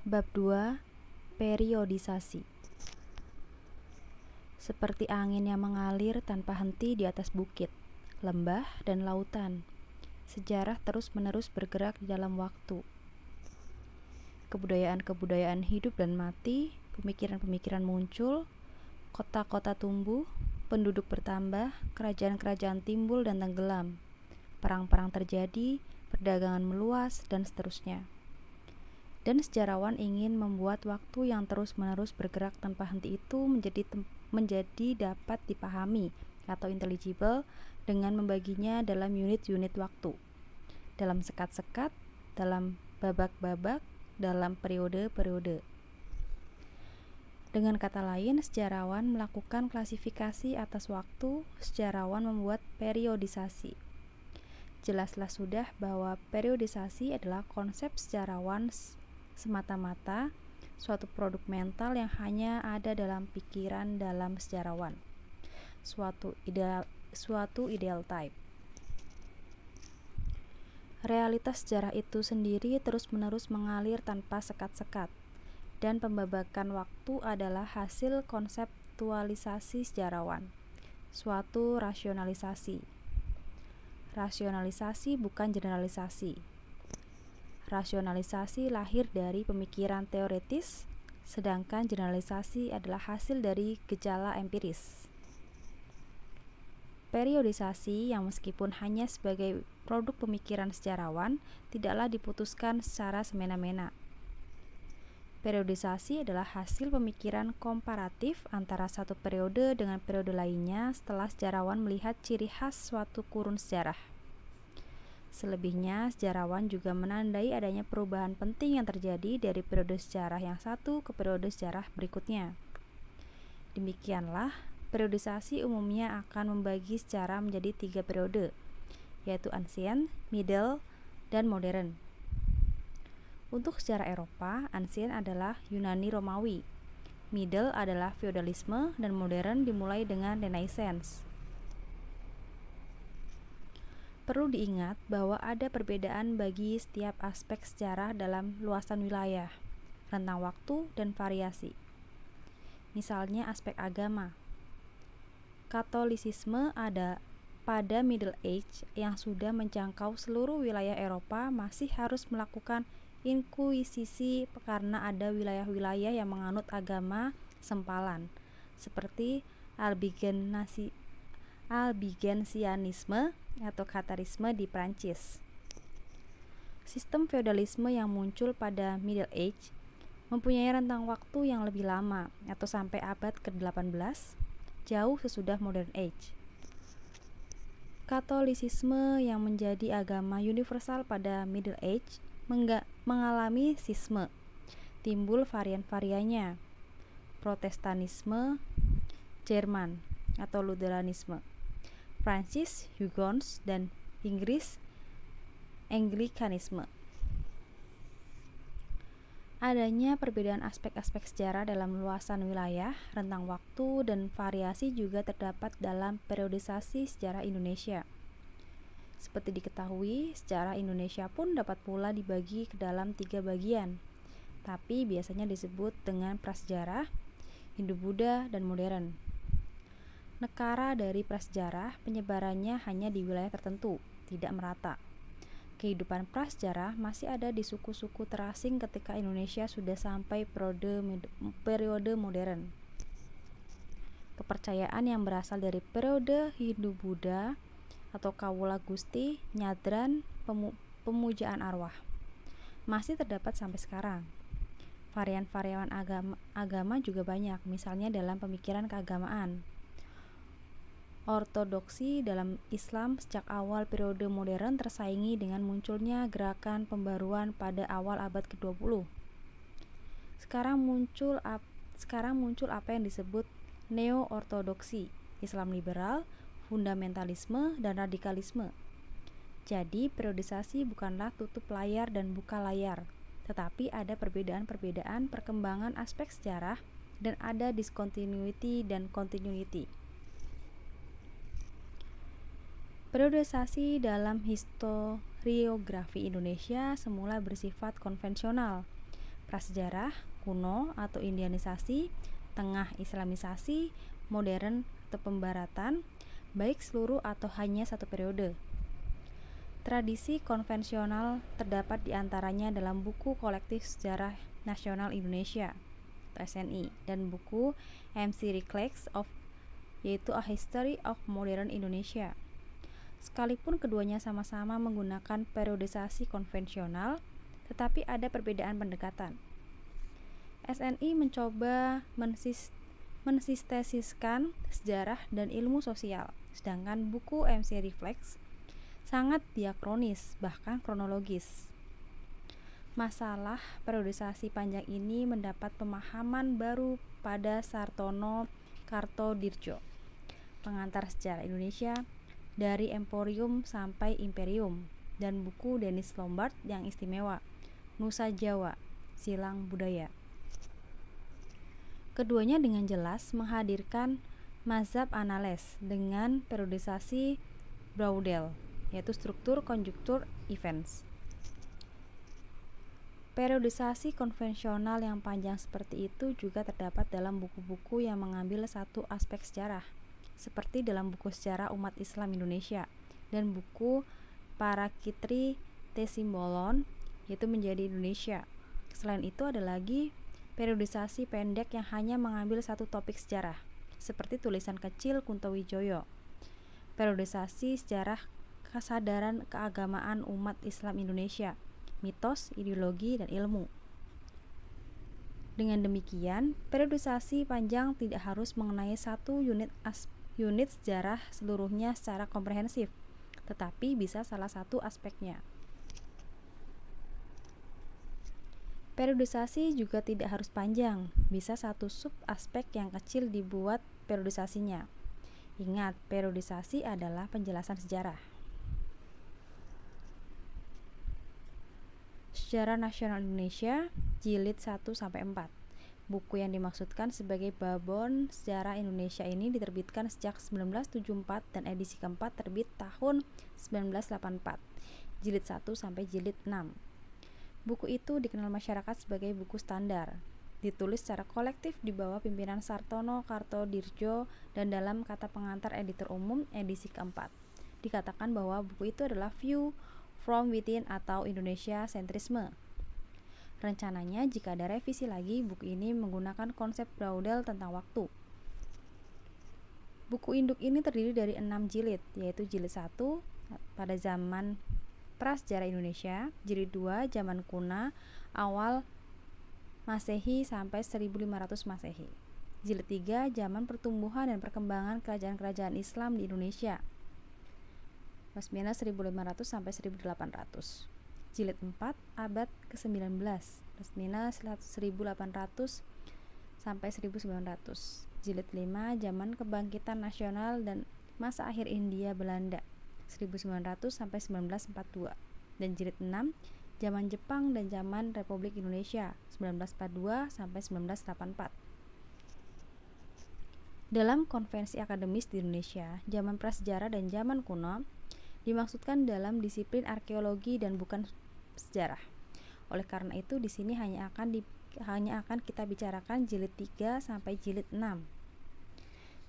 Bab 2 Periodisasi Seperti angin yang mengalir tanpa henti di atas bukit, lembah, dan lautan, sejarah terus-menerus bergerak di dalam waktu. Kebudayaan-kebudayaan hidup dan mati, pemikiran-pemikiran muncul, kota-kota tumbuh, penduduk bertambah, kerajaan-kerajaan timbul dan tenggelam, perang-perang terjadi, perdagangan meluas, dan seterusnya dan sejarawan ingin membuat waktu yang terus-menerus bergerak tanpa henti itu menjadi menjadi dapat dipahami atau intelligible dengan membaginya dalam unit-unit waktu. Dalam sekat-sekat, dalam babak-babak, dalam periode-periode. Dengan kata lain, sejarawan melakukan klasifikasi atas waktu, sejarawan membuat periodisasi. Jelaslah sudah bahwa periodisasi adalah konsep sejarawan semata-mata suatu produk mental yang hanya ada dalam pikiran dalam sejarawan. Suatu ideal suatu ideal type. Realitas sejarah itu sendiri terus-menerus mengalir tanpa sekat-sekat dan pembabakan waktu adalah hasil konseptualisasi sejarawan. Suatu rasionalisasi. Rasionalisasi bukan generalisasi Rasionalisasi lahir dari pemikiran teoretis, sedangkan generalisasi adalah hasil dari gejala empiris. Periodisasi yang meskipun hanya sebagai produk pemikiran sejarawan, tidaklah diputuskan secara semena-mena. Periodisasi adalah hasil pemikiran komparatif antara satu periode dengan periode lainnya setelah sejarawan melihat ciri khas suatu kurun sejarah. Selebihnya, sejarawan juga menandai adanya perubahan penting yang terjadi dari periode sejarah yang satu ke periode sejarah berikutnya. Demikianlah, periodisasi umumnya akan membagi secara menjadi tiga periode, yaitu Ancient, Middle, dan Modern. Untuk sejarah Eropa, Ancient adalah Yunani Romawi, Middle adalah feudalisme, dan Modern dimulai dengan Renaissance. Perlu diingat bahwa ada perbedaan bagi setiap aspek sejarah dalam luasan wilayah, rentang waktu, dan variasi. Misalnya aspek agama. Katolisisme ada pada Middle Age yang sudah menjangkau seluruh wilayah Eropa masih harus melakukan inkuisisi karena ada wilayah-wilayah yang menganut agama sempalan seperti Albigenasi Albigensianisme atau Katarisme di Prancis. Sistem feodalisme yang muncul pada Middle Age mempunyai rentang waktu yang lebih lama atau sampai abad ke-18 jauh sesudah Modern Age. Katolisisme yang menjadi agama universal pada Middle Age mengalami sisme, timbul varian-variannya, Protestanisme, Jerman, atau Lutheranisme. Prancis, Hugons, dan Inggris Anglikanisme. Adanya perbedaan aspek-aspek sejarah dalam luasan wilayah, rentang waktu, dan variasi juga terdapat dalam periodisasi sejarah Indonesia. Seperti diketahui, sejarah Indonesia pun dapat pula dibagi ke dalam tiga bagian, tapi biasanya disebut dengan prasejarah, Hindu-Buddha, dan modern. Nekara dari prasejarah penyebarannya hanya di wilayah tertentu, tidak merata. Kehidupan prasejarah masih ada di suku-suku terasing ketika Indonesia sudah sampai periode, periode modern. Kepercayaan yang berasal dari periode Hindu-Buddha atau Kawula Gusti, Nyadran, pemu pemujaan arwah masih terdapat sampai sekarang. Varian-varian agama, agama juga banyak, misalnya dalam pemikiran keagamaan, ortodoksi dalam Islam sejak awal periode modern tersaingi dengan munculnya gerakan pembaruan pada awal abad ke-20. Sekarang muncul sekarang muncul apa yang disebut neo-ortodoksi, Islam liberal, fundamentalisme, dan radikalisme. Jadi, periodisasi bukanlah tutup layar dan buka layar, tetapi ada perbedaan-perbedaan perkembangan aspek sejarah dan ada discontinuity dan continuity. Periodisasi dalam historiografi Indonesia semula bersifat konvensional, prasejarah, kuno atau indianisasi, tengah islamisasi, modern atau pembaratan, baik seluruh atau hanya satu periode. Tradisi konvensional terdapat diantaranya dalam buku kolektif sejarah nasional Indonesia SNI dan buku MC Reclex of yaitu A History of Modern Indonesia Sekalipun keduanya sama-sama menggunakan periodisasi konvensional, tetapi ada perbedaan pendekatan. SNI mencoba mensistesiskan sejarah dan ilmu sosial, sedangkan buku MC Reflex sangat diakronis, bahkan kronologis. Masalah periodisasi panjang ini mendapat pemahaman baru pada Sartono Kartodirjo, pengantar sejarah Indonesia dari Emporium sampai Imperium, dan buku Dennis Lombard yang istimewa, Nusa Jawa, Silang Budaya. Keduanya dengan jelas menghadirkan mazhab anales dengan periodisasi Braudel, yaitu struktur konjunktur events. Periodisasi konvensional yang panjang seperti itu juga terdapat dalam buku-buku yang mengambil satu aspek sejarah – seperti dalam buku Sejarah Umat Islam Indonesia dan buku Para Kitri Tesimbolon yaitu menjadi Indonesia. Selain itu ada lagi periodisasi pendek yang hanya mengambil satu topik sejarah seperti tulisan kecil Kunto Wijoyo. Periodisasi sejarah kesadaran keagamaan umat Islam Indonesia, mitos, ideologi, dan ilmu. Dengan demikian, periodisasi panjang tidak harus mengenai satu unit aspek unit sejarah seluruhnya secara komprehensif, tetapi bisa salah satu aspeknya. Periodisasi juga tidak harus panjang, bisa satu sub aspek yang kecil dibuat periodisasinya. Ingat, periodisasi adalah penjelasan sejarah. Sejarah Nasional Indonesia, jilid 1 sampai 4. Buku yang dimaksudkan sebagai Babon Sejarah Indonesia ini diterbitkan sejak 1974 dan edisi keempat terbit tahun 1984, jilid 1 sampai jilid 6. Buku itu dikenal masyarakat sebagai buku standar, ditulis secara kolektif di bawah pimpinan Sartono Kartodirjo dan dalam kata pengantar editor umum edisi keempat. Dikatakan bahwa buku itu adalah View from Within atau Indonesia Sentrisme Rencananya jika ada revisi lagi, buku ini menggunakan konsep Braudel tentang waktu. Buku induk ini terdiri dari enam jilid, yaitu jilid 1 pada zaman prasejarah Indonesia, jilid 2 zaman kuna awal Masehi sampai 1500 Masehi. Jilid 3 zaman pertumbuhan dan perkembangan kerajaan-kerajaan Islam di Indonesia. Plus minus 1500 sampai 1800 jilid 4 abad ke-19 Resmina 1800 sampai 1900 jilid 5 zaman kebangkitan nasional dan masa akhir India Belanda 1900 sampai 1942 dan jilid 6 zaman Jepang dan zaman Republik Indonesia 1942 sampai 1984 dalam konvensi akademis di Indonesia, zaman prasejarah dan zaman kuno, dimaksudkan dalam disiplin arkeologi dan bukan sejarah. Oleh karena itu di sini hanya akan di, hanya akan kita bicarakan jilid 3 sampai jilid 6.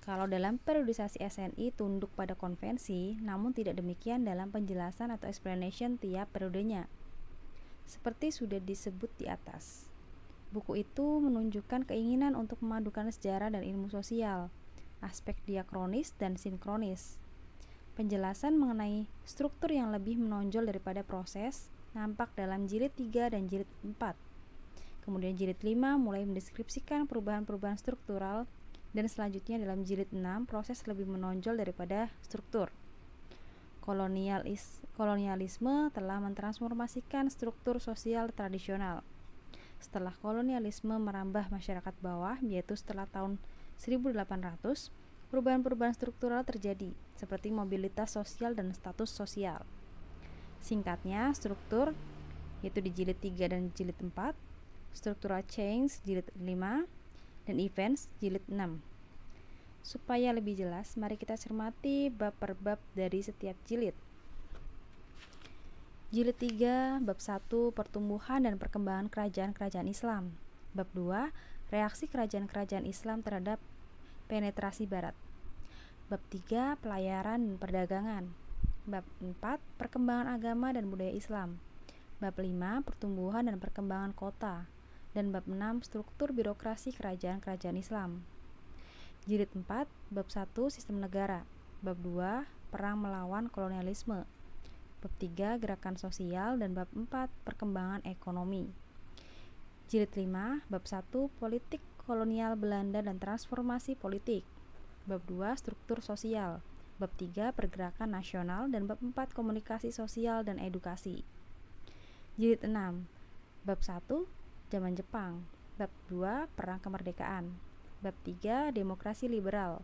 Kalau dalam periodisasi SNI tunduk pada konvensi, namun tidak demikian dalam penjelasan atau explanation tiap periodenya. Seperti sudah disebut di atas. Buku itu menunjukkan keinginan untuk memadukan sejarah dan ilmu sosial, aspek diakronis dan sinkronis. Penjelasan mengenai struktur yang lebih menonjol daripada proses nampak dalam jilid 3 dan jilid 4. Kemudian jilid 5 mulai mendeskripsikan perubahan-perubahan struktural dan selanjutnya dalam jilid 6 proses lebih menonjol daripada struktur. Kolonialis, kolonialisme telah mentransformasikan struktur sosial tradisional. Setelah kolonialisme merambah masyarakat bawah, yaitu setelah tahun 1800, perubahan-perubahan struktural terjadi, seperti mobilitas sosial dan status sosial. Singkatnya, struktur, yaitu di jilid 3 dan jilid 4, struktural change jilid 5, dan events jilid 6. Supaya lebih jelas, mari kita cermati bab per bab dari setiap jilid. Jilid 3, bab 1, pertumbuhan dan perkembangan kerajaan-kerajaan Islam. Bab 2, reaksi kerajaan-kerajaan Islam terhadap penetrasi barat. Bab 3, pelayaran dan perdagangan. Bab 4, perkembangan agama dan budaya Islam. Bab 5, pertumbuhan dan perkembangan kota. Dan bab 6, struktur birokrasi kerajaan-kerajaan Islam. Jilid 4, bab 1, sistem negara. Bab 2, perang melawan kolonialisme. Bab 3, gerakan sosial dan bab 4, perkembangan ekonomi. Jilid 5, bab 1, politik kolonial Belanda dan transformasi politik. Bab 2 struktur sosial. Bab 3 pergerakan nasional dan bab 4 komunikasi sosial dan edukasi. Jilid 6. Bab 1 zaman Jepang. Bab 2 perang kemerdekaan. Bab 3 demokrasi liberal.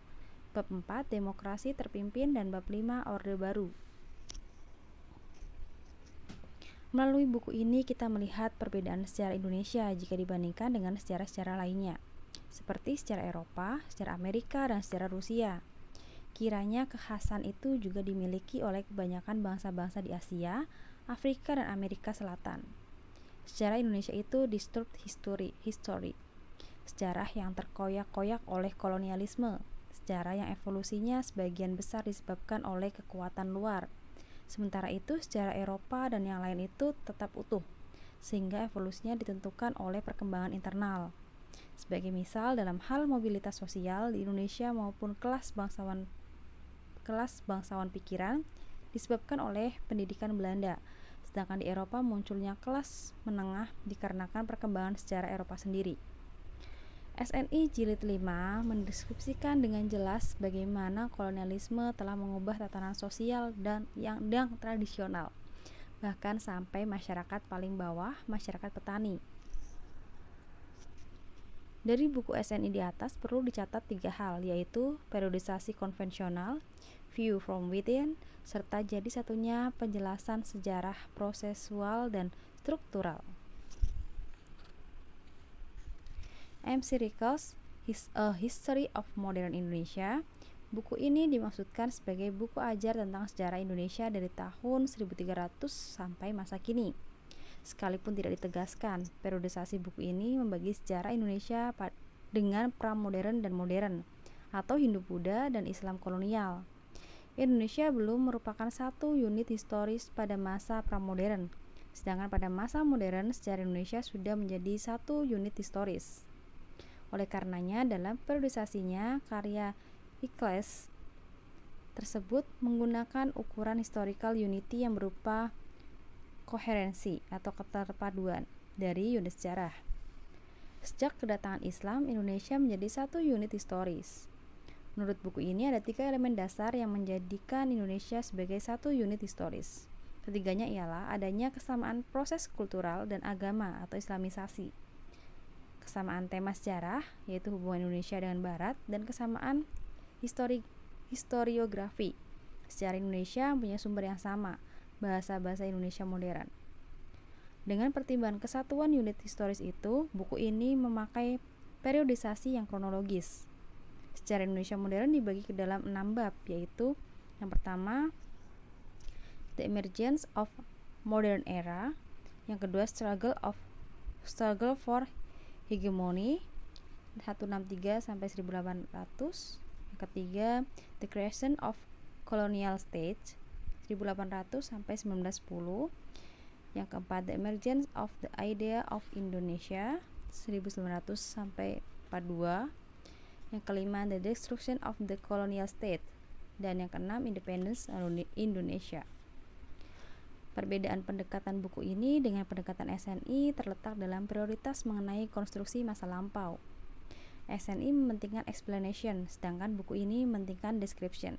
Bab 4 demokrasi terpimpin dan bab 5 orde baru. Melalui buku ini kita melihat perbedaan sejarah Indonesia jika dibandingkan dengan sejarah-sejarah lainnya seperti secara Eropa, secara Amerika, dan secara Rusia. Kiranya kekhasan itu juga dimiliki oleh kebanyakan bangsa-bangsa di Asia, Afrika, dan Amerika Selatan. Secara Indonesia itu disturbed history, history. Sejarah yang terkoyak-koyak oleh kolonialisme, sejarah yang evolusinya sebagian besar disebabkan oleh kekuatan luar. Sementara itu, sejarah Eropa dan yang lain itu tetap utuh, sehingga evolusinya ditentukan oleh perkembangan internal. Sebagai misal dalam hal mobilitas sosial di Indonesia maupun kelas bangsawan kelas bangsawan pikiran disebabkan oleh pendidikan Belanda. Sedangkan di Eropa munculnya kelas menengah dikarenakan perkembangan secara Eropa sendiri. SNI Jilid 5 mendeskripsikan dengan jelas bagaimana kolonialisme telah mengubah tatanan sosial dan yang dan tradisional, bahkan sampai masyarakat paling bawah, masyarakat petani, dari buku SNI di atas perlu dicatat tiga hal yaitu periodisasi konvensional, view from within, serta jadi satunya penjelasan sejarah prosesual dan struktural. MC Rickles, His A History of Modern Indonesia. Buku ini dimaksudkan sebagai buku ajar tentang sejarah Indonesia dari tahun 1300 sampai masa kini. Sekalipun tidak ditegaskan, periodisasi buku ini membagi sejarah Indonesia dengan pramodern dan modern, atau Hindu-Buddha dan Islam kolonial. Indonesia belum merupakan satu unit historis pada masa pramodern, sedangkan pada masa modern sejarah Indonesia sudah menjadi satu unit historis. Oleh karenanya, dalam periodisasinya, karya Ikhlas tersebut menggunakan ukuran historical unity yang berupa koherensi atau keterpaduan dari unit sejarah. Sejak kedatangan Islam, Indonesia menjadi satu unit historis. Menurut buku ini ada tiga elemen dasar yang menjadikan Indonesia sebagai satu unit historis. Ketiganya ialah adanya kesamaan proses kultural dan agama atau islamisasi, kesamaan tema sejarah yaitu hubungan Indonesia dengan Barat dan kesamaan histori historiografi. Sejarah Indonesia punya sumber yang sama, bahasa-bahasa Indonesia modern. Dengan pertimbangan kesatuan unit historis itu, buku ini memakai periodisasi yang kronologis. Secara Indonesia modern dibagi ke dalam enam bab, yaitu yang pertama, The Emergence of Modern Era, yang kedua, Struggle of Struggle for Hegemony 163 sampai 1800, yang ketiga, The Creation of Colonial State 1800 sampai 1910. Yang keempat, The Emergence of the Idea of Indonesia 1900 sampai 42. Yang kelima, The Destruction of the Colonial State. Dan yang keenam, Independence Indonesia. Perbedaan pendekatan buku ini dengan pendekatan SNI terletak dalam prioritas mengenai konstruksi masa lampau. SNI mementingkan explanation, sedangkan buku ini mementingkan description.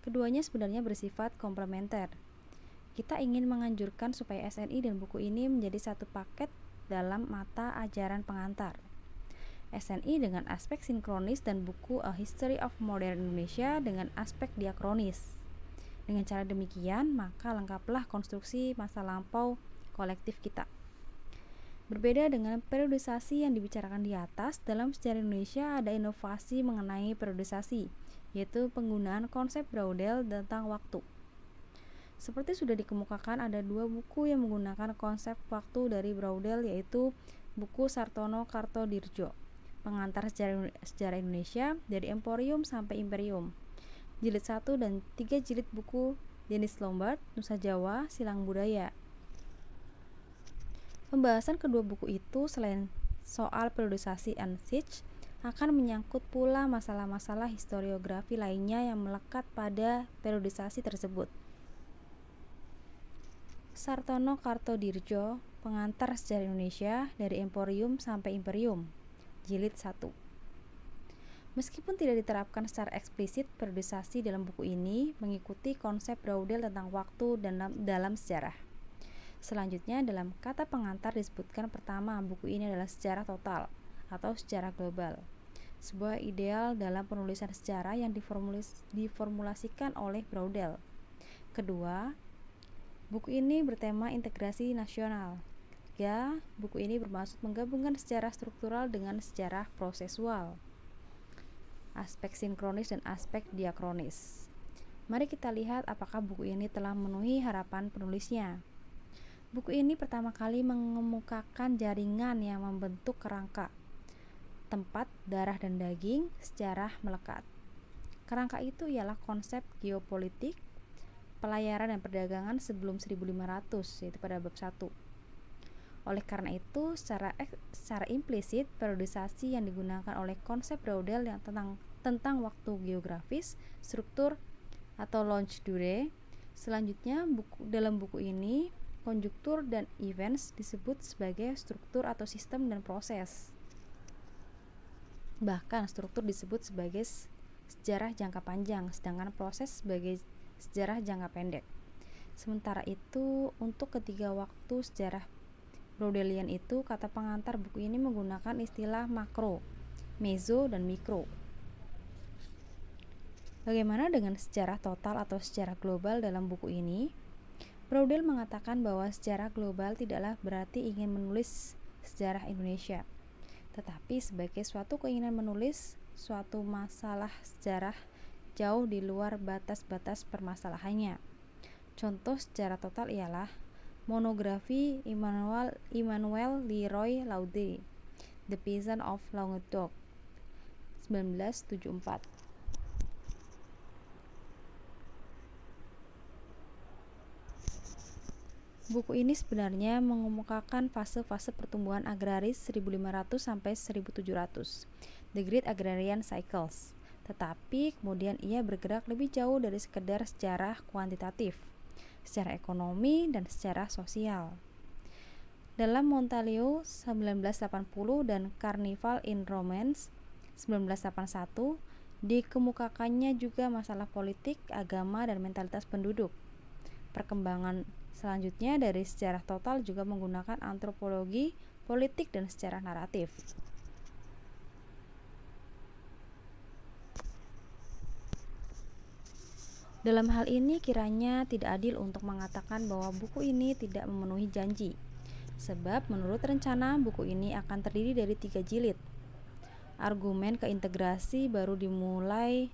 Keduanya sebenarnya bersifat komplementer. Kita ingin menganjurkan supaya SNI dan buku ini menjadi satu paket dalam mata ajaran pengantar. SNI dengan aspek sinkronis dan buku A History of Modern Indonesia dengan aspek diakronis. Dengan cara demikian, maka lengkaplah konstruksi masa lampau kolektif kita. Berbeda dengan periodisasi yang dibicarakan di atas, dalam sejarah Indonesia ada inovasi mengenai periodisasi yaitu penggunaan konsep Braudel tentang waktu. Seperti sudah dikemukakan, ada dua buku yang menggunakan konsep waktu dari Braudel, yaitu buku Sartono Kartodirjo, Pengantar Sejarah, Indonesia dari Emporium sampai Imperium, jilid 1 dan 3 jilid buku Dennis Lombard, Nusa Jawa, Silang Budaya. Pembahasan kedua buku itu selain soal periodisasi and siege, akan menyangkut pula masalah-masalah historiografi lainnya yang melekat pada periodisasi tersebut. Sartono Kartodirjo, Pengantar Sejarah Indonesia dari Emporium sampai Imperium, Jilid 1. Meskipun tidak diterapkan secara eksplisit, periodisasi dalam buku ini mengikuti konsep Braudel tentang waktu dan dalam sejarah. Selanjutnya, dalam kata pengantar disebutkan pertama, buku ini adalah sejarah total – atau secara global. Sebuah ideal dalam penulisan sejarah yang diformulis, diformulasikan oleh Braudel. Kedua, buku ini bertema integrasi nasional. Ketiga, ya, buku ini bermaksud menggabungkan sejarah struktural dengan sejarah prosesual. Aspek sinkronis dan aspek diakronis. Mari kita lihat apakah buku ini telah memenuhi harapan penulisnya. Buku ini pertama kali mengemukakan jaringan yang membentuk kerangka tempat, darah, dan daging secara melekat. Kerangka itu ialah konsep geopolitik, pelayaran dan perdagangan sebelum 1500, yaitu pada bab 1. Oleh karena itu, secara, secara implisit, periodisasi yang digunakan oleh konsep Braudel yang tentang, tentang waktu geografis, struktur, atau launch dure, Selanjutnya, buku, dalam buku ini, konjuktur dan events disebut sebagai struktur atau sistem dan proses. Bahkan struktur disebut sebagai sejarah jangka panjang, sedangkan proses sebagai sejarah jangka pendek. Sementara itu, untuk ketiga waktu sejarah Brodelian itu, kata pengantar buku ini menggunakan istilah makro, mezo, dan mikro. Bagaimana dengan sejarah total atau sejarah global dalam buku ini? Brodel mengatakan bahwa sejarah global tidaklah berarti ingin menulis sejarah Indonesia, tetapi sebagai suatu keinginan menulis suatu masalah sejarah jauh di luar batas-batas permasalahannya. Contoh secara total ialah monografi Immanuel, Immanuel Leroy Laude, The Peasant of Languedoc, 1974. Buku ini sebenarnya mengemukakan fase-fase pertumbuhan agraris 1500 sampai 1700, The Great Agrarian Cycles. Tetapi kemudian ia bergerak lebih jauh dari sekedar sejarah kuantitatif, secara ekonomi dan secara sosial. Dalam Montalio 1980 dan Carnival in Romance 1981, dikemukakannya juga masalah politik, agama, dan mentalitas penduduk. Perkembangan Selanjutnya dari sejarah total juga menggunakan antropologi, politik dan sejarah naratif. Dalam hal ini kiranya tidak adil untuk mengatakan bahwa buku ini tidak memenuhi janji. Sebab menurut rencana buku ini akan terdiri dari tiga jilid. Argumen keintegrasi baru dimulai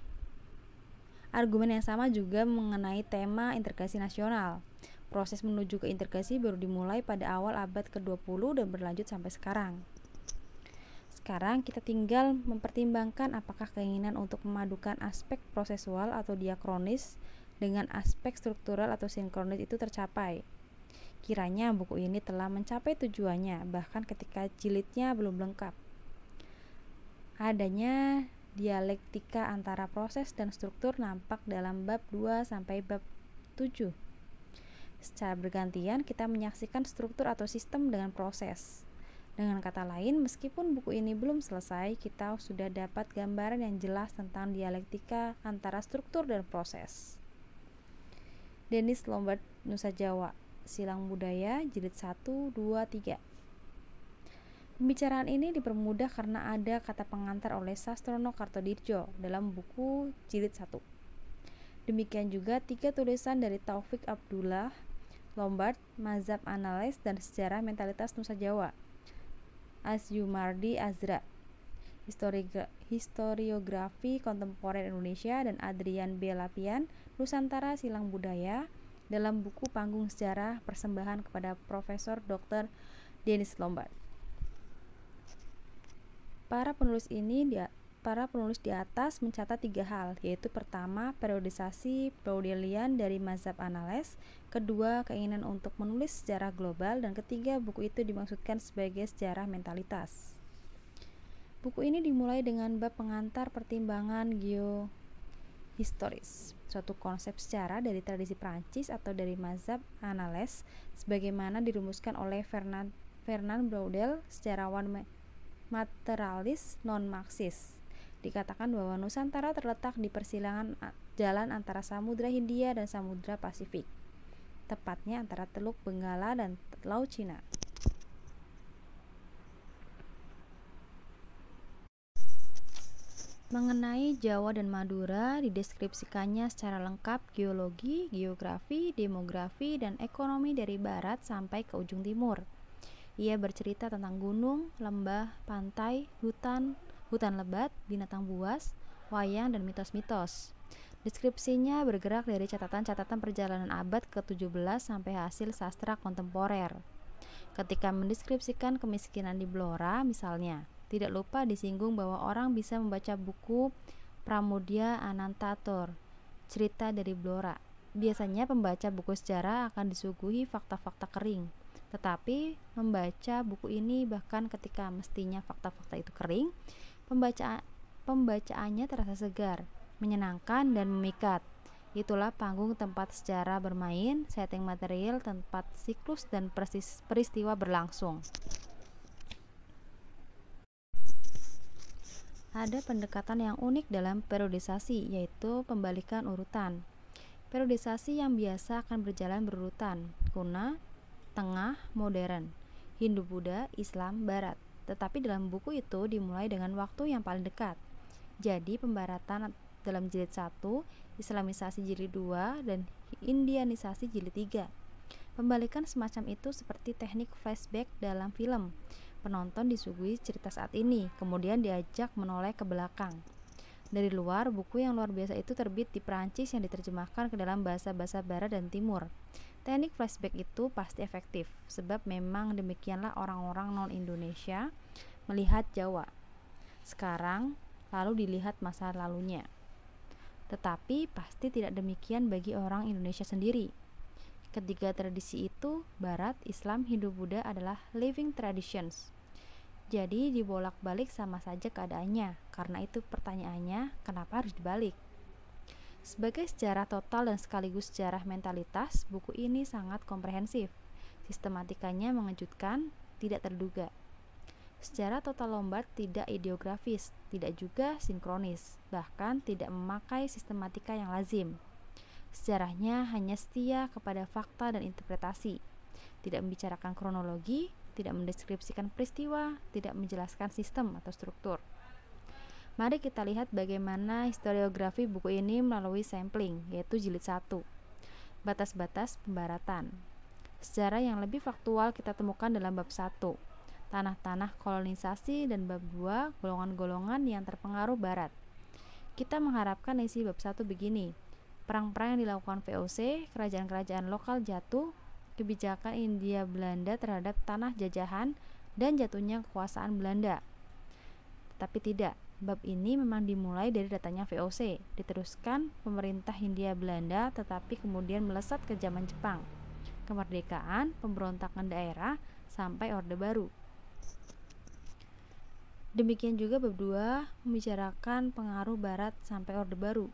Argumen yang sama juga mengenai tema integrasi nasional. Proses menuju ke integrasi baru dimulai pada awal abad ke-20 dan berlanjut sampai sekarang. Sekarang kita tinggal mempertimbangkan apakah keinginan untuk memadukan aspek prosesual atau diakronis dengan aspek struktural atau sinkronis itu tercapai. Kiranya buku ini telah mencapai tujuannya, bahkan ketika jilidnya belum lengkap. Adanya dialektika antara proses dan struktur nampak dalam bab 2 sampai bab 7. Secara bergantian, kita menyaksikan struktur atau sistem dengan proses. Dengan kata lain, meskipun buku ini belum selesai, kita sudah dapat gambaran yang jelas tentang dialektika antara struktur dan proses. Denis Lombard, Nusa Jawa, Silang Budaya, Jilid 1, 2, 3 Pembicaraan ini dipermudah karena ada kata pengantar oleh Sastrono Kartodirjo dalam buku Jilid 1. Demikian juga tiga tulisan dari Taufik Abdullah, Lombard, Mazhab Analis, dan Sejarah Mentalitas Nusa Jawa. Asyumardi Azra, Historiografi Kontemporer Indonesia dan Adrian B. Lapian, Nusantara Silang Budaya, dalam buku Panggung Sejarah Persembahan kepada Profesor Dr. Dennis Lombard. Para penulis ini dia para penulis di atas mencatat tiga hal, yaitu pertama, periodisasi Baudelian dari mazhab Anales, kedua, keinginan untuk menulis sejarah global, dan ketiga, buku itu dimaksudkan sebagai sejarah mentalitas. Buku ini dimulai dengan bab pengantar pertimbangan geohistoris, suatu konsep sejarah dari tradisi Prancis atau dari mazhab Anales, sebagaimana dirumuskan oleh Fernand Fernand Braudel, sejarawan materialis non-Marxis. Dikatakan bahwa Nusantara terletak di persilangan jalan antara Samudra Hindia dan Samudra Pasifik, tepatnya antara Teluk Benggala dan Laut Cina. Mengenai Jawa dan Madura dideskripsikannya secara lengkap geologi, geografi, demografi, dan ekonomi dari barat sampai ke ujung timur. Ia bercerita tentang gunung, lembah, pantai, hutan, hutan lebat, binatang buas, wayang, dan mitos-mitos. Deskripsinya bergerak dari catatan-catatan perjalanan abad ke-17 sampai hasil sastra kontemporer. Ketika mendeskripsikan kemiskinan di Blora, misalnya, tidak lupa disinggung bahwa orang bisa membaca buku Pramudia Anantator, cerita dari Blora. Biasanya pembaca buku sejarah akan disuguhi fakta-fakta kering, tetapi membaca buku ini bahkan ketika mestinya fakta-fakta itu kering, Pembacaan pembacaannya terasa segar, menyenangkan dan memikat. Itulah panggung tempat sejarah bermain, setting material, tempat siklus dan peristiwa berlangsung. Ada pendekatan yang unik dalam periodisasi, yaitu pembalikan urutan. Periodisasi yang biasa akan berjalan berurutan, kuna, tengah, modern, Hindu-Buddha, Islam, Barat. Tetapi dalam buku itu dimulai dengan waktu yang paling dekat. Jadi pembaratan dalam jilid 1, Islamisasi jilid 2, dan Indianisasi jilid 3. Pembalikan semacam itu seperti teknik flashback dalam film. Penonton disuguhi cerita saat ini, kemudian diajak menoleh ke belakang. Dari luar, buku yang luar biasa itu terbit di Perancis yang diterjemahkan ke dalam bahasa-bahasa barat dan timur. Teknik flashback itu pasti efektif, sebab memang demikianlah orang-orang non-Indonesia melihat Jawa. Sekarang, lalu dilihat masa lalunya. Tetapi pasti tidak demikian bagi orang Indonesia sendiri. Ketiga tradisi itu, Barat, Islam, Hindu, Buddha adalah living traditions. Jadi dibolak-balik sama saja keadaannya. Karena itu pertanyaannya, kenapa harus dibalik? Sebagai sejarah total dan sekaligus sejarah mentalitas, buku ini sangat komprehensif. Sistematikanya mengejutkan, tidak terduga. Sejarah total Lombard tidak ideografis, tidak juga sinkronis, bahkan tidak memakai sistematika yang lazim. Sejarahnya hanya setia kepada fakta dan interpretasi, tidak membicarakan kronologi, tidak mendeskripsikan peristiwa, tidak menjelaskan sistem atau struktur. Mari kita lihat bagaimana historiografi buku ini melalui sampling, yaitu jilid 1. Batas-batas pembaratan. Sejarah yang lebih faktual kita temukan dalam bab 1. Tanah-tanah kolonisasi dan bab 2 golongan-golongan yang terpengaruh barat. Kita mengharapkan isi bab 1 begini. Perang-perang yang dilakukan VOC, kerajaan-kerajaan lokal jatuh, kebijakan India Belanda terhadap tanah jajahan dan jatuhnya kekuasaan Belanda. Tapi tidak, Bab ini memang dimulai dari datanya VOC, diteruskan pemerintah Hindia Belanda tetapi kemudian melesat ke zaman Jepang. Kemerdekaan, pemberontakan daerah, sampai Orde Baru. Demikian juga bab 2 membicarakan pengaruh barat sampai Orde Baru.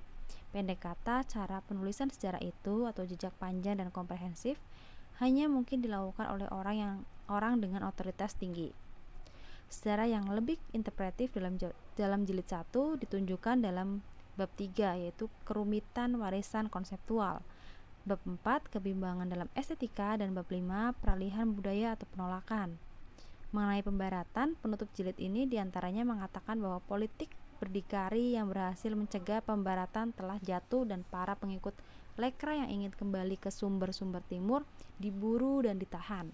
Pendek kata, cara penulisan sejarah itu atau jejak panjang dan komprehensif hanya mungkin dilakukan oleh orang yang orang dengan otoritas tinggi. Secara yang lebih interpretif dalam dalam jilid 1 ditunjukkan dalam bab 3 yaitu kerumitan warisan konseptual. Bab 4 kebimbangan dalam estetika dan bab 5 peralihan budaya atau penolakan. Mengenai pembaratan, penutup jilid ini diantaranya mengatakan bahwa politik berdikari yang berhasil mencegah pembaratan telah jatuh dan para pengikut Lekra yang ingin kembali ke sumber-sumber timur diburu dan ditahan.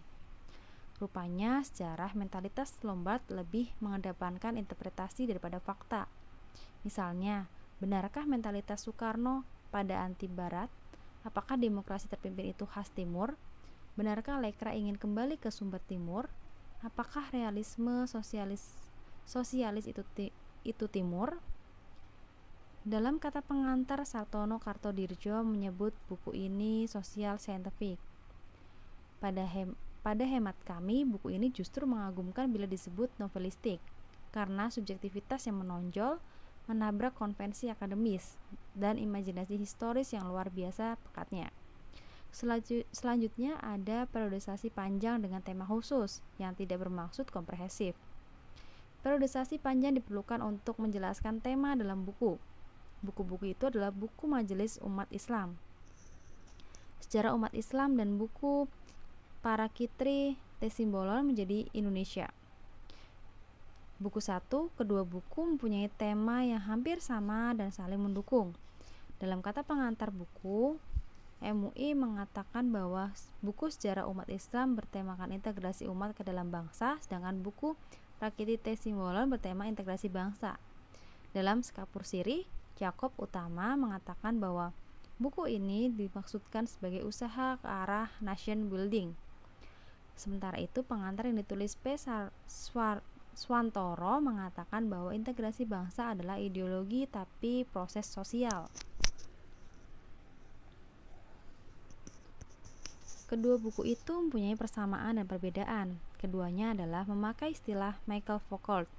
Rupanya sejarah mentalitas Lombard lebih mengedepankan interpretasi daripada fakta. Misalnya, benarkah mentalitas Soekarno pada anti barat? Apakah demokrasi terpimpin itu khas timur? Benarkah Lekra ingin kembali ke sumber timur? Apakah realisme sosialis sosialis itu ti, itu timur? Dalam kata pengantar Sartono Kartodirjo menyebut buku ini sosial scientific. Pada hem, pada hemat kami, buku ini justru mengagumkan bila disebut novelistik, karena subjektivitas yang menonjol menabrak konvensi akademis dan imajinasi historis yang luar biasa pekatnya. Selaju, selanjutnya ada periodisasi panjang dengan tema khusus yang tidak bermaksud komprehensif. Periodisasi panjang diperlukan untuk menjelaskan tema dalam buku. Buku-buku itu adalah buku majelis umat Islam. Sejarah umat Islam dan buku Para kitri Tesimbolon menjadi Indonesia. Buku satu, kedua buku mempunyai tema yang hampir sama dan saling mendukung. Dalam kata pengantar buku, MUI mengatakan bahwa buku sejarah umat Islam bertemakan integrasi umat ke dalam bangsa, sedangkan buku Rakiti Tesimbolon bertema integrasi bangsa. Dalam Skapur Siri, Jacob Utama mengatakan bahwa buku ini dimaksudkan sebagai usaha ke arah nation building Sementara itu, pengantar yang ditulis P. Swantoro mengatakan bahwa integrasi bangsa adalah ideologi tapi proses sosial. Kedua buku itu mempunyai persamaan dan perbedaan. Keduanya adalah memakai istilah Michael Foucault,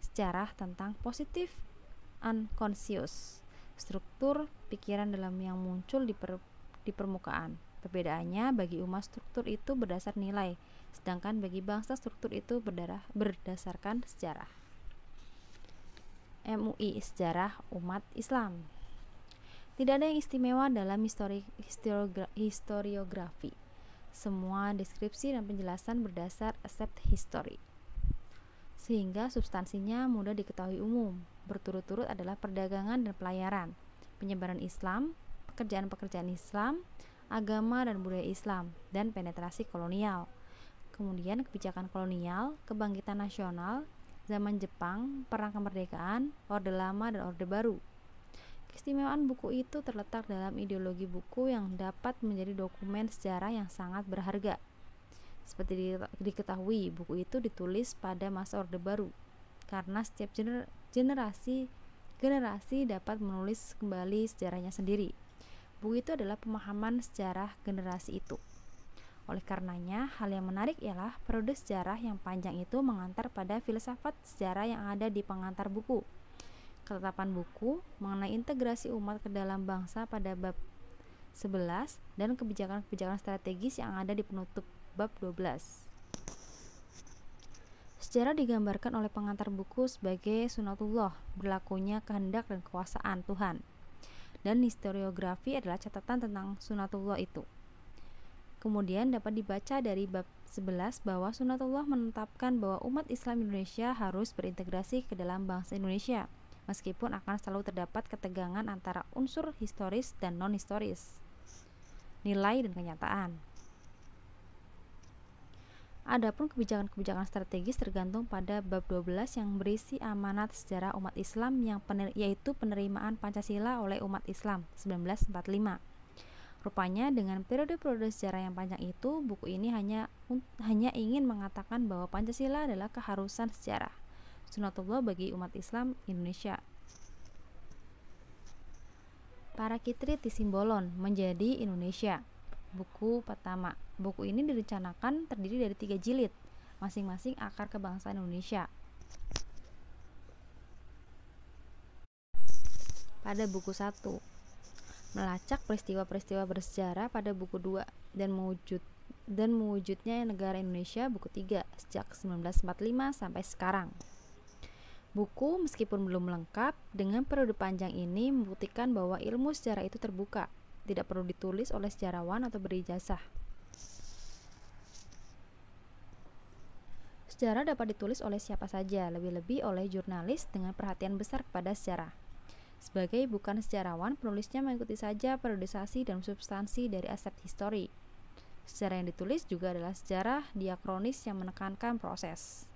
sejarah tentang positif unconscious, struktur pikiran dalam yang muncul di, per, di permukaan. Perbedaannya bagi umat struktur itu berdasar nilai, sedangkan bagi bangsa struktur itu berdarah, berdasarkan sejarah. MUI Sejarah Umat Islam Tidak ada yang istimewa dalam histori histori, historiografi. Semua deskripsi dan penjelasan berdasar accept history. Sehingga substansinya mudah diketahui umum. Berturut-turut adalah perdagangan dan pelayaran, penyebaran Islam, pekerjaan-pekerjaan Islam, agama dan budaya Islam, dan penetrasi kolonial. Kemudian kebijakan kolonial, kebangkitan nasional, zaman Jepang, perang kemerdekaan, Orde Lama dan Orde Baru. Keistimewaan buku itu terletak dalam ideologi buku yang dapat menjadi dokumen sejarah yang sangat berharga. Seperti diketahui, buku itu ditulis pada masa Orde Baru karena setiap gener generasi generasi dapat menulis kembali sejarahnya sendiri buku itu adalah pemahaman sejarah generasi itu. Oleh karenanya, hal yang menarik ialah periode sejarah yang panjang itu mengantar pada filsafat sejarah yang ada di pengantar buku. Ketetapan buku mengenai integrasi umat ke dalam bangsa pada bab 11 dan kebijakan-kebijakan strategis yang ada di penutup bab 12. Sejarah digambarkan oleh pengantar buku sebagai sunatullah, berlakunya kehendak dan kekuasaan Tuhan dan historiografi adalah catatan tentang sunatullah itu. Kemudian dapat dibaca dari bab 11 bahwa sunatullah menetapkan bahwa umat Islam Indonesia harus berintegrasi ke dalam bangsa Indonesia, meskipun akan selalu terdapat ketegangan antara unsur historis dan non-historis, nilai dan kenyataan. Adapun kebijakan-kebijakan strategis tergantung pada bab 12 yang berisi amanat sejarah umat Islam yang pener yaitu penerimaan Pancasila oleh umat Islam 1945. Rupanya dengan periode-periode sejarah yang panjang itu, buku ini hanya hanya ingin mengatakan bahwa Pancasila adalah keharusan sejarah. Sunatullah bagi umat Islam Indonesia. Para Kitri simbolon menjadi Indonesia buku pertama. Buku ini direncanakan terdiri dari tiga jilid, masing-masing akar kebangsaan Indonesia. Pada buku satu, melacak peristiwa-peristiwa bersejarah pada buku dua dan mewujud dan mewujudnya negara Indonesia buku 3 sejak 1945 sampai sekarang. Buku meskipun belum lengkap dengan periode panjang ini membuktikan bahwa ilmu sejarah itu terbuka tidak perlu ditulis oleh sejarawan atau beri jasa. Sejarah dapat ditulis oleh siapa saja, lebih-lebih oleh jurnalis dengan perhatian besar kepada sejarah. Sebagai bukan sejarawan, penulisnya mengikuti saja periodisasi dan substansi dari aset histori. Sejarah yang ditulis juga adalah sejarah diakronis yang menekankan proses.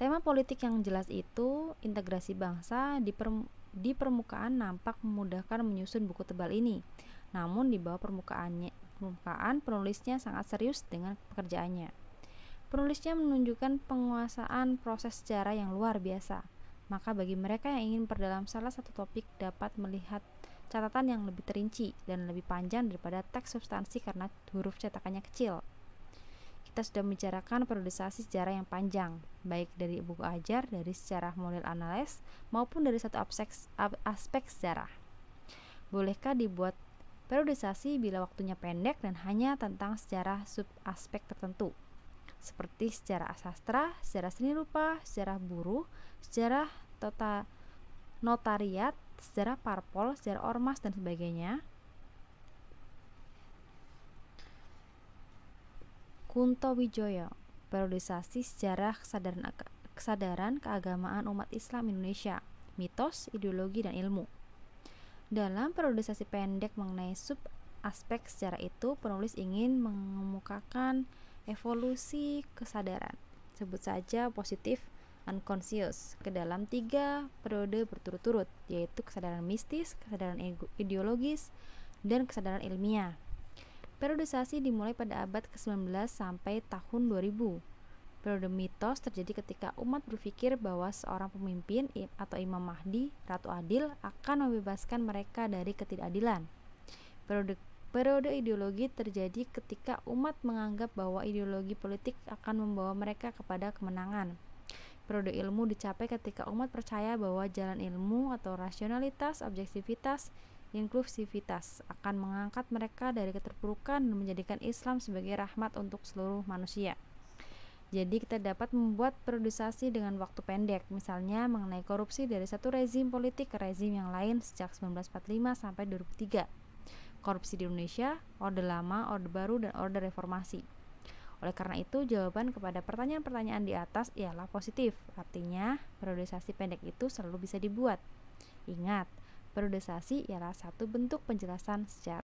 Tema politik yang jelas itu integrasi bangsa diper di permukaan nampak memudahkan menyusun buku tebal ini. Namun di bawah permukaannya, permukaan penulisnya sangat serius dengan pekerjaannya. Penulisnya menunjukkan penguasaan proses sejarah yang luar biasa. Maka bagi mereka yang ingin perdalam salah satu topik dapat melihat catatan yang lebih terinci dan lebih panjang daripada teks substansi karena huruf cetakannya kecil kita sudah membicarakan periodisasi sejarah yang panjang, baik dari buku ajar, dari sejarah model analis, maupun dari satu aspek, aspek sejarah. Bolehkah dibuat periodisasi bila waktunya pendek dan hanya tentang sejarah sub-aspek tertentu, seperti sejarah sastra, sejarah seni rupa, sejarah buruh, sejarah tota notariat, sejarah parpol, sejarah ormas, dan sebagainya, Kunto Wijoyo, periodisasi sejarah kesadaran, kesadaran keagamaan umat Islam Indonesia, mitos, ideologi, dan ilmu. Dalam periodisasi pendek mengenai sub aspek sejarah itu, penulis ingin mengemukakan evolusi kesadaran, sebut saja positif unconscious, ke dalam tiga periode berturut-turut, yaitu kesadaran mistis, kesadaran ideologis, dan kesadaran ilmiah. Periodisasi dimulai pada abad ke-19 sampai tahun 2000. Periode mitos terjadi ketika umat berpikir bahwa seorang pemimpin atau Imam Mahdi, Ratu Adil, akan membebaskan mereka dari ketidakadilan. Periode Periode ideologi terjadi ketika umat menganggap bahwa ideologi politik akan membawa mereka kepada kemenangan. Periode ilmu dicapai ketika umat percaya bahwa jalan ilmu atau rasionalitas, objektivitas, inklusivitas akan mengangkat mereka dari keterpurukan dan menjadikan Islam sebagai rahmat untuk seluruh manusia. Jadi kita dapat membuat periodisasi dengan waktu pendek, misalnya mengenai korupsi dari satu rezim politik ke rezim yang lain sejak 1945 sampai 2003. Korupsi di Indonesia, Orde Lama, Orde Baru, dan Orde Reformasi. Oleh karena itu, jawaban kepada pertanyaan-pertanyaan di atas ialah positif, artinya periodisasi pendek itu selalu bisa dibuat. Ingat, Periodisasi ialah satu bentuk penjelasan secara